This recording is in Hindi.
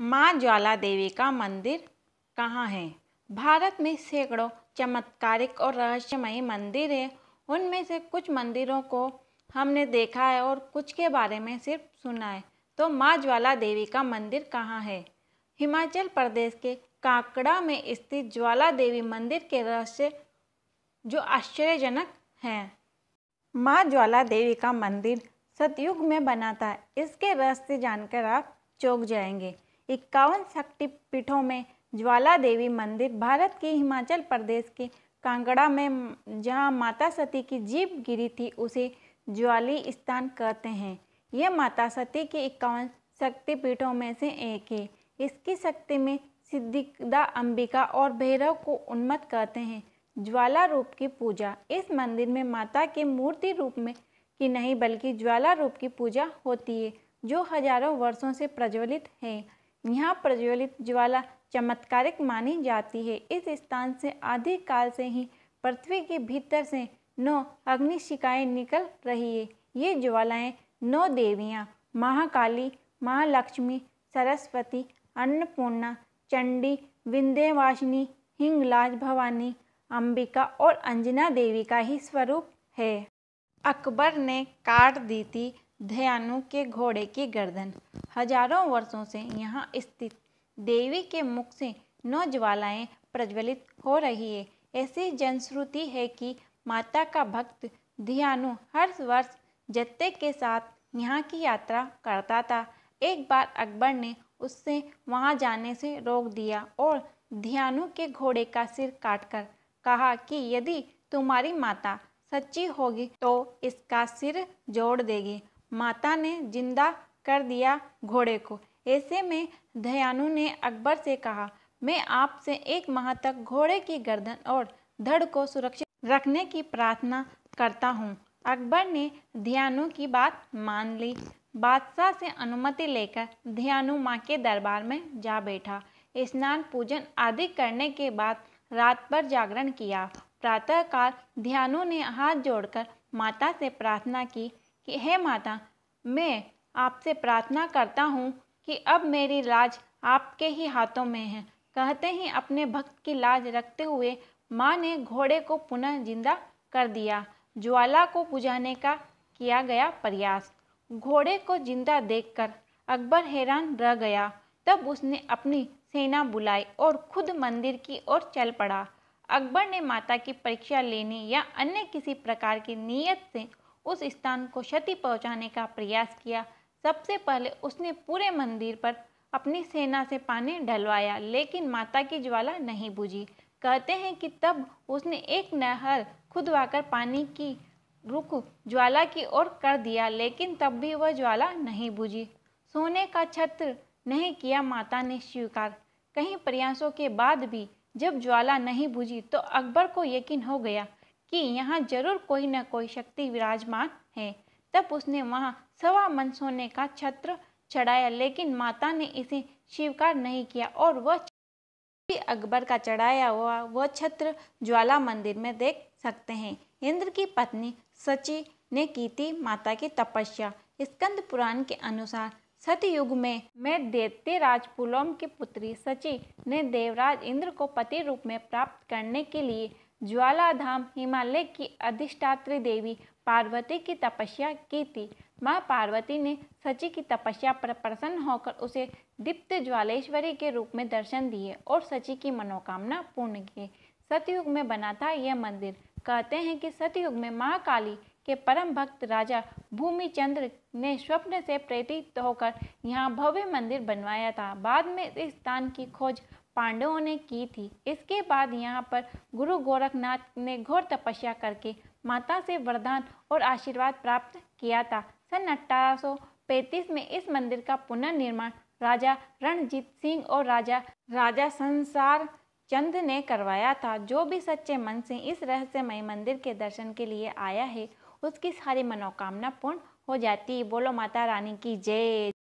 माँ ज्वाला देवी का मंदिर कहाँ है भारत में सैकड़ों चमत्कारिक और रहस्यमयी मंदिर हैं उनमें से कुछ मंदिरों को हमने देखा है और कुछ के बारे में सिर्फ सुना है तो माँ ज्वाला देवी का मंदिर कहाँ है हिमाचल प्रदेश के कांकड़ा में स्थित ज्वाला देवी मंदिर के रहस्य जो आश्चर्यजनक हैं माँ ज्वाला देवी का मंदिर सतयुग में बना था इसके रहस्य जानकर आप चौंक जाएंगे इक्यावन शक्तिपीठों में ज्वाला देवी मंदिर भारत के हिमाचल प्रदेश के कांगड़ा में जहां माता सती की जीप गिरी थी उसे ज्वाली स्थान कहते हैं यह माता सती के इक्यावन शक्तिपीठों में से एक है इसकी शक्ति में सिद्धिदा अंबिका और भैरव को उन्मत कहते हैं ज्वाला रूप की पूजा इस मंदिर में माता के मूर्ति रूप में की नहीं बल्कि ज्वाला रूप की पूजा होती है जो हजारों वर्षों से प्रज्वलित है यहाँ प्रज्वलित ज्वाला चमत्कारिक मानी जाती है इस स्थान से आधे काल से ही पृथ्वी के भीतर से नौ अग्निशिकाएँ निकल रही है ये ज्वालाएँ नौ देवियाँ महाकाली महालक्ष्मी सरस्वती अन्नपूर्णा चंडी विंध्यवासिनी हिंगलाज भवानी अंबिका और अंजना देवी का ही स्वरूप है अकबर ने काट दी थी धयानु के घोड़े की गर्दन हजारों वर्षों से यहाँ स्थित देवी के मुख से नौ ज्वालाएँ प्रज्वलित हो रही है ऐसी जनश्रुति है कि माता का भक्त धियानु हर वर्ष जत्ते के साथ यहाँ की यात्रा करता था एक बार अकबर ने उससे वहाँ जाने से रोक दिया और धियानु के घोड़े का सिर काटकर कहा कि यदि तुम्हारी माता सच्ची होगी तो इसका सिर जोड़ देगी माता ने जिंदा कर दिया घोड़े को ऐसे में दयानु ने अकबर से कहा मैं आपसे एक माह तक घोड़े की गर्दन और धड़ को सुरक्षित रखने की प्रार्थना करता हूँ अकबर ने ध्यानु की बात मान ली बादशाह से अनुमति लेकर ध्यानु माँ के दरबार में जा बैठा स्नान पूजन आदि करने के बाद रात भर जागरण किया प्रातःकाल ध्यानु ने हाथ जोड़कर माता से प्रार्थना की कि हे माता मैं आपसे प्रार्थना करता हूँ कि अब मेरी लाज आपके ही हाथों में है कहते ही अपने भक्त की लाज रखते हुए माँ ने घोड़े को पुनः जिंदा कर दिया ज्वाला को बुझाने का किया गया प्रयास घोड़े को जिंदा देखकर अकबर हैरान रह गया तब उसने अपनी सेना बुलाई और खुद मंदिर की ओर चल पड़ा अकबर ने माता की परीक्षा लेने या अन्य किसी प्रकार की नीयत से उस स्थान को क्षति पहुंचाने का प्रयास किया सबसे पहले उसने पूरे मंदिर पर अपनी सेना से पानी डलवाया लेकिन माता की ज्वाला नहीं बुझी कहते हैं कि तब उसने एक नहर खुदवाकर पानी की रुख ज्वाला की ओर कर दिया लेकिन तब भी वह ज्वाला नहीं बुझी सोने का छत्र नहीं किया माता ने स्वीकार कई प्रयासों के बाद भी जब ज्वाला नहीं बुझी तो अकबर को यकीन हो गया कि यहाँ जरूर कोई न कोई शक्ति विराजमान है तब उसने वहाँ सवा मन सोने का छत्र चढ़ाया लेकिन माता ने इसे स्वीकार नहीं किया और वह अकबर का चढ़ाया हुआ वह छत्र ज्वाला मंदिर में देख सकते हैं इंद्र की पत्नी सची ने की थी माता की तपस्या स्कंद पुराण के अनुसार सतयुग में मैं देते राज पुलोम की पुत्री सची ने देवराज इंद्र को पति रूप में प्राप्त करने के लिए ज्वालाधाम हिमालय की अधिष्ठात्री देवी पार्वती की तपस्या की थी माँ पार्वती ने सची की तपस्या पर प्रसन्न होकर उसे दीप्त ज्वालेश्वरी के रूप में दर्शन दिए और सची की मनोकामना पूर्ण की सतयुग में बना था यह मंदिर कहते हैं कि सतयुग में महाकाली के परम भक्त राजा भूमिचंद्र ने स्वप्न से प्रेरित होकर यहाँ भव्य मंदिर बनवाया था बाद में इस स्थान की खोज पांडवों ने की थी इसके बाद यहाँ पर गुरु गोरखनाथ ने घोर तपस्या करके माता से वरदान और आशीर्वाद प्राप्त किया था सन अठारह में इस मंदिर का पुनर्निर्माण राजा रणजीत सिंह और राजा राजा संसार चंद ने करवाया था जो भी सच्चे मन से इस रहस्यमय मंदिर के दर्शन के लिए आया है उसकी सारी मनोकामना पूर्ण हो जाती बोलो माता रानी की जय